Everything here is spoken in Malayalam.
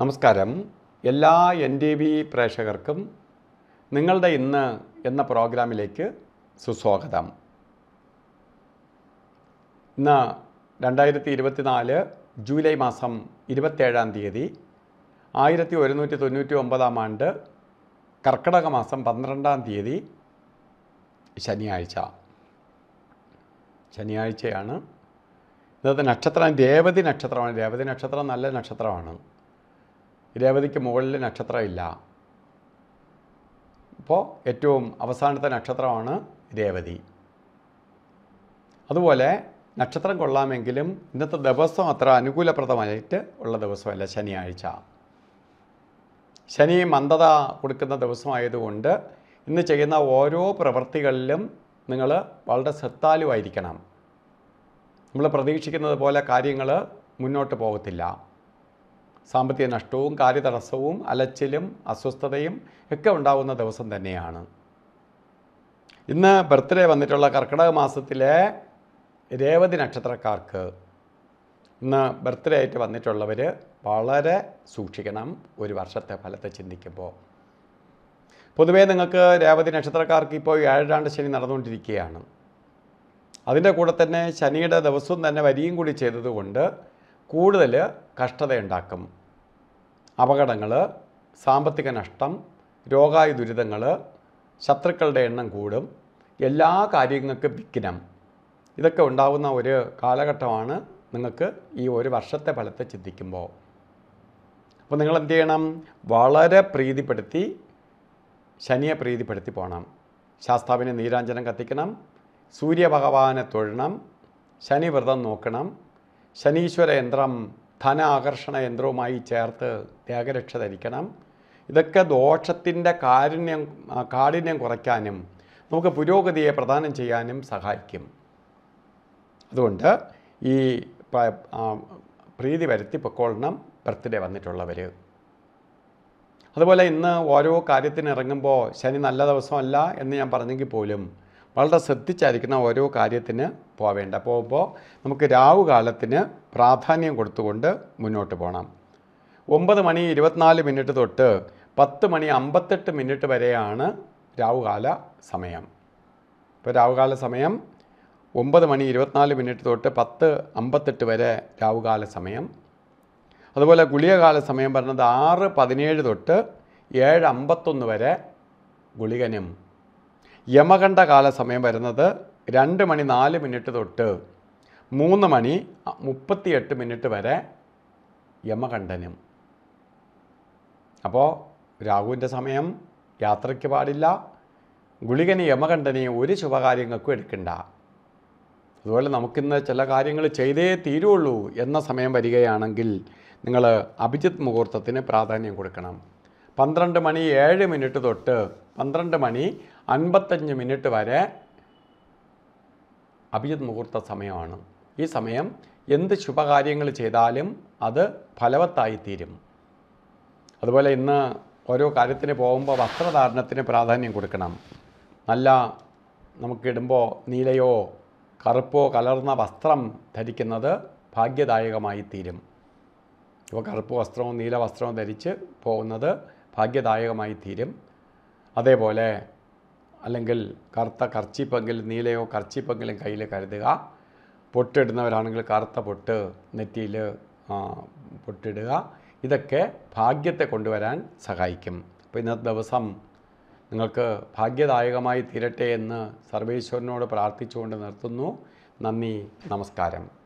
നമസ്കാരം എല്ലാ എൻ ടി വി പ്രേക്ഷകർക്കും നിങ്ങളുടെ ഇന്ന് എന്ന പ്രോഗ്രാമിലേക്ക് സുസ്വാഗതം ഇന്ന് രണ്ടായിരത്തി ഇരുപത്തിനാല് ജൂലൈ മാസം ഇരുപത്തേഴാം തീയതി ആയിരത്തി ഒരുന്നൂറ്റി തൊണ്ണൂറ്റി ഒമ്പതാം ആണ്ട് കർക്കിടക മാസം പന്ത്രണ്ടാം തീയതി ശനിയാഴ്ച ശനിയാഴ്ചയാണ് ഇന്നത്തെ നക്ഷത്രം ദേവതി നക്ഷത്രമാണ് ദേവതി നക്ഷത്രം നല്ല നക്ഷത്രമാണ് രേവതിക്ക് മുകളിൽ നക്ഷത്രമില്ല ഇപ്പോൾ ഏറ്റവും അവസാനത്തെ നക്ഷത്രമാണ് രേവതി അതുപോലെ നക്ഷത്രം കൊള്ളാമെങ്കിലും ഇന്നത്തെ ദിവസം അത്ര അനുകൂലപ്രദമായിട്ട് ഉള്ള ദിവസമല്ല ശനിയാഴ്ച ശനി മന്ദത കൊടുക്കുന്ന ദിവസമായതുകൊണ്ട് ഇന്ന് ചെയ്യുന്ന ഓരോ പ്രവൃത്തികളിലും നിങ്ങൾ വളരെ ശ്രദ്ധാലുവായിരിക്കണം നമ്മൾ പ്രതീക്ഷിക്കുന്നത് പോലെ കാര്യങ്ങൾ മുന്നോട്ട് പോകത്തില്ല സാമ്പത്തിക നഷ്ടവും കാര്യതടസ്സവും അലച്ചിലും അസ്വസ്ഥതയും ഒക്കെ ഉണ്ടാകുന്ന ദിവസം തന്നെയാണ് ഇന്ന് ബർത്ത്ഡേ വന്നിട്ടുള്ള കർക്കിടക മാസത്തിലെ രേവതി നക്ഷത്രക്കാർക്ക് ഇന്ന് ബർത്ത്ഡേ ആയിട്ട് വന്നിട്ടുള്ളവർ വളരെ സൂക്ഷിക്കണം ഒരു വർഷത്തെ ഫലത്തെ ചിന്തിക്കുമ്പോൾ പൊതുവേ നിങ്ങൾക്ക് രേവതി നക്ഷത്രക്കാർക്ക് ഇപ്പോൾ ഏഴാണ്ട് ശനി നടന്നുകൊണ്ടിരിക്കുകയാണ് അതിൻ്റെ കൂടെ തന്നെ ശനിയുടെ ദിവസവും തന്നെ വരിയും കൂടി ചെയ്തതുകൊണ്ട് കൂടുതൽ കഷ്ടതയുണ്ടാക്കും അപകടങ്ങൾ സാമ്പത്തിക നഷ്ടം രോഗായ ദുരിതങ്ങൾ ശത്രുക്കളുടെ എണ്ണം കൂടും എല്ലാ കാര്യങ്ങൾക്കും വിഘ്നം ഇതൊക്കെ ഉണ്ടാകുന്ന ഒരു കാലഘട്ടമാണ് നിങ്ങൾക്ക് ഈ ഒരു വർഷത്തെ ഫലത്തെ ചിന്തിക്കുമ്പോൾ അപ്പോൾ നിങ്ങൾ എന്ത് ചെയ്യണം വളരെ പ്രീതിപ്പെടുത്തി ശനിയെ പ്രീതിപ്പെടുത്തി പോകണം ശാസ്താവിനെ നീരാഞ്ജനം കത്തിക്കണം സൂര്യഭഗവാനെ തൊഴണം ശനിവ്രതം നോക്കണം ശനീശ്വര യന്ത്രം ധന ആകർഷണ യന്ത്രവുമായി ചേർത്ത് ത്യാഗരക്ഷ ധരിക്കണം ഇതൊക്കെ ദോഷത്തിൻ്റെ കാരുണ്യം കാഠിന്യം കുറയ്ക്കാനും നമുക്ക് പുരോഗതിയെ പ്രദാനം ചെയ്യാനും സഹായിക്കും അതുകൊണ്ട് ഈ പ്രീതി വരുത്തി പൊക്കോളണം ബർത്ത്ഡേ വന്നിട്ടുള്ളവർ അതുപോലെ ഇന്ന് ഓരോ കാര്യത്തിന് ഇറങ്ങുമ്പോൾ ശനി നല്ല ദിവസമല്ല എന്ന് ഞാൻ പറഞ്ഞെങ്കിൽ പോലും വളരെ ശ്രദ്ധിച്ചായിരിക്കണം ഓരോ കാര്യത്തിന് പോവേണ്ട പോകുമ്പോൾ നമുക്ക് രാവ് പ്രാധാന്യം കൊടുത്തുകൊണ്ട് മുന്നോട്ട് പോകണം ഒമ്പത് മണി ഇരുപത്തിനാല് മിനിറ്റ് തൊട്ട് പത്ത് മണി അമ്പത്തെട്ട് മിനിറ്റ് വരെയാണ് രാവുകാല സമയം ഇപ്പോൾ രാവുകാല സമയം ഒമ്പത് മണി ഇരുപത്തിനാല് മിനിറ്റ് തൊട്ട് പത്ത് അമ്പത്തെട്ട് വരെ രാവുകാല സമയം അതുപോലെ ഗുളികകാല സമയം പറഞ്ഞത് ആറ് പതിനേഴ് തൊട്ട് ഏഴ് അമ്പത്തൊന്ന് വരെ ഗുളികനും യമകണ്ഠ കാല സമയം വരുന്നത് രണ്ട് മണി നാല് മിനിറ്റ് തൊട്ട് മൂന്ന് മണി മുപ്പത്തിയെട്ട് മിനിറ്റ് വരെ യമകണ്ഠനും അപ്പോൾ രാഹുവിൻ്റെ സമയം യാത്രയ്ക്ക് പാടില്ല ഗുളികനെ യമകണ്ഠനെ ഒരു ശുഭകാര്യങ്ങൾക്കും എടുക്കണ്ട അതുപോലെ നമുക്കിന്ന് ചില കാര്യങ്ങൾ ചെയ്തേ തീരുള്ളൂ എന്ന സമയം വരികയാണെങ്കിൽ നിങ്ങൾ അഭിജിത്ത് മുഹൂർത്തത്തിന് പ്രാധാന്യം കൊടുക്കണം പന്ത്രണ്ട് മണി ഏഴ് മിനിറ്റ് തൊട്ട് പന്ത്രണ്ട് മണി അൻപത്തഞ്ച് മിനിറ്റ് വരെ അഭിജിത് മുഹൂർത്ത സമയമാണ് ഈ സമയം എന്ത് ശുഭകാര്യങ്ങൾ ചെയ്താലും അത് ഫലവത്തായി തീരും അതുപോലെ ഇന്ന് ഓരോ കാര്യത്തിന് പോകുമ്പോൾ വസ്ത്രധാരണത്തിന് പ്രാധാന്യം കൊടുക്കണം നല്ല നമുക്കിടുമ്പോൾ നീലയോ കറുപ്പോ കലർന്ന വസ്ത്രം ധരിക്കുന്നത് ഭാഗ്യദായകമായി തീരും ഇപ്പോൾ കറുപ്പ് വസ്ത്രവും നീല വസ്ത്രവും ധരിച്ച് പോകുന്നത് ഭാഗ്യദായകമായി തീരും അതേപോലെ അല്ലെങ്കിൽ കറുത്ത കർച്ചിപ്പെങ്കിൽ നീലയോ കർച്ചിപ്പെങ്കിലും കയ്യിൽ കരുതുക പൊട്ടിടുന്നവരാണെങ്കിൽ കറുത്ത പൊട്ട് നെറ്റിയിൽ പൊട്ടിടുക ഇതൊക്കെ ഭാഗ്യത്തെ കൊണ്ടുവരാൻ സഹായിക്കും അപ്പോൾ ഇന്നത്തെ ദിവസം നിങ്ങൾക്ക് ഭാഗ്യദായകമായി തീരട്ടെ എന്ന് സർവേശ്വരനോട് പ്രാർത്ഥിച്ചുകൊണ്ട് നിർത്തുന്നു നന്ദി നമസ്കാരം